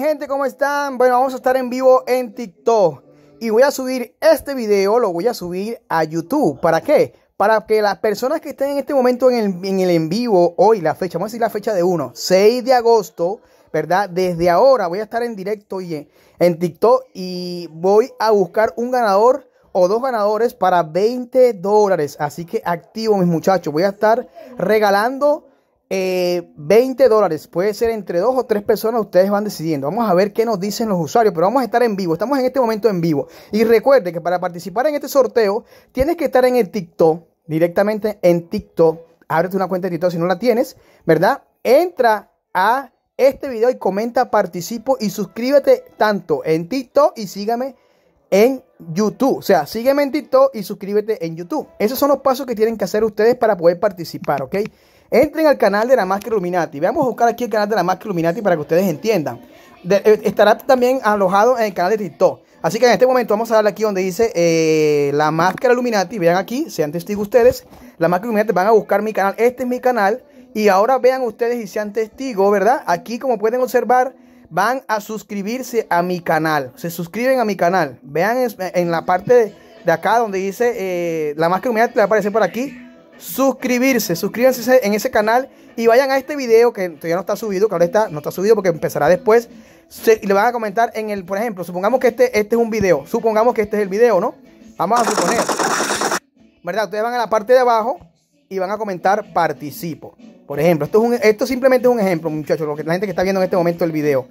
gente, ¿cómo están? Bueno, vamos a estar en vivo en TikTok. Y voy a subir este video, lo voy a subir a YouTube. ¿Para qué? Para que las personas que estén en este momento en el en, vivo, hoy la fecha, vamos a decir la fecha de 1, 6 de agosto, ¿verdad? Desde ahora voy a estar en directo y en, en TikTok y voy a buscar un ganador o dos ganadores para 20 dólares. Así que activo, mis muchachos. Voy a estar regalando 20 eh, dólares. Puede ser entre dos o tres personas. Ustedes van decidiendo. Vamos a ver qué nos dicen los usuarios. Pero vamos a estar en vivo. Estamos en este momento en vivo. Y recuerde que para participar en este sorteo, tienes que estar en el TikTok. Directamente en TikTok. Ábrete una cuenta de TikTok si no la tienes. ¿Verdad? Entra a este video y comenta, participo y suscríbete tanto en TikTok y sígame en YouTube. O sea, sígueme en TikTok y suscríbete en YouTube. Esos son los pasos que tienen que hacer ustedes para poder participar, ¿ok? Entren al canal de la Máscara Illuminati. Vamos a buscar aquí el canal de la Máscara Illuminati para que ustedes entiendan. Eh, estará también alojado en el canal de TikTok. Así que en este momento vamos a darle aquí donde dice eh, la Máscara Illuminati. Vean aquí, sean testigos ustedes. La Máscara Illuminati van a buscar mi canal. Este es mi canal. Y ahora vean ustedes y sean testigos, ¿verdad? Aquí como pueden observar van a suscribirse a mi canal. Se suscriben a mi canal. Vean eh, en, la parte de, acá donde dice eh, la más que te le va a aparecer por aquí. Suscribirse, suscríbanse en ese canal y vayan a este video que todavía no está subido, que ahora está, no está subido porque empezará después. y le van a comentar en el, por ejemplo, supongamos que este, este es un video, supongamos que este es el video, ¿no? Vamos a suponer, ¿verdad? Ustedes van a la parte de abajo y van a comentar participo. Por ejemplo, esto, es esto simplemente es un ejemplo, muchachos, la gente que está viendo en este momento el video.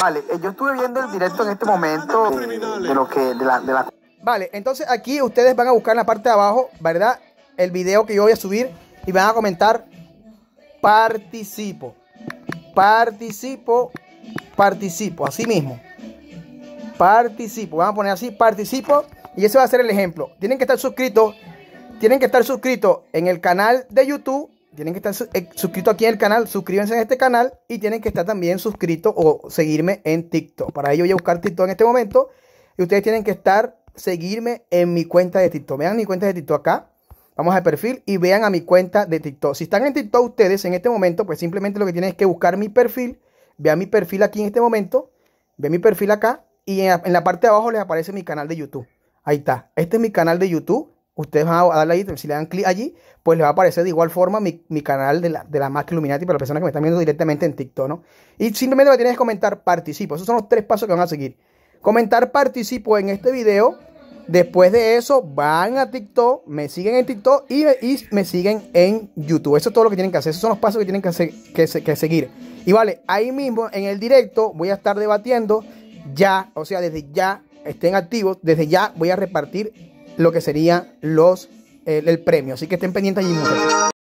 Vale, eh, yo estuve viendo el directo en este momento de, lo que Vale, entonces aquí ustedes van a buscar en la parte de abajo, ¿verdad? El video que yo voy a subir y van a comentar participo. Participo, participo, así mismo. Participo, van a poner así, participo y ese va a ser el ejemplo. Tienen que estar suscritos, tienen que estar suscritos en el canal de YouTube tienen que estar eh, suscritos aquí en el canal, suscríbanse en este canal y tienen que estar también suscritos o seguirme en TikTok. Para ello voy a buscar TikTok en este momento y ustedes tienen que estar, seguirme en mi cuenta de TikTok. Vean mi cuenta de TikTok acá, vamos al perfil y vean a mi cuenta de TikTok. Si están en TikTok ustedes en este momento, pues simplemente lo que tienen es que buscar mi perfil, vean mi perfil aquí en este momento, vean mi perfil acá y en la parte de abajo les aparece mi canal de YouTube. Ahí está, este es mi canal de YouTube ustedes van a darle ahí, si le dan clic allí, pues les va a aparecer de igual forma mi, canal de la, de la Mac Illuminati para las personas que me están viendo directamente en TikTok, ¿no? Y simplemente lo que tienen que comentar, participo. Esos son los tres pasos que van a seguir. Comentar, participo en este video. Después de eso, van a TikTok, me siguen en TikTok y me, me siguen en YouTube. Eso es todo lo que tienen que hacer. Esos son los pasos que tienen que, hacer, que, que seguir. Y vale, ahí mismo en el directo voy a estar debatiendo ya, o sea, desde ya estén activos, desde ya voy a repartir lo que sería los, el, premio. Así que estén pendientes allí,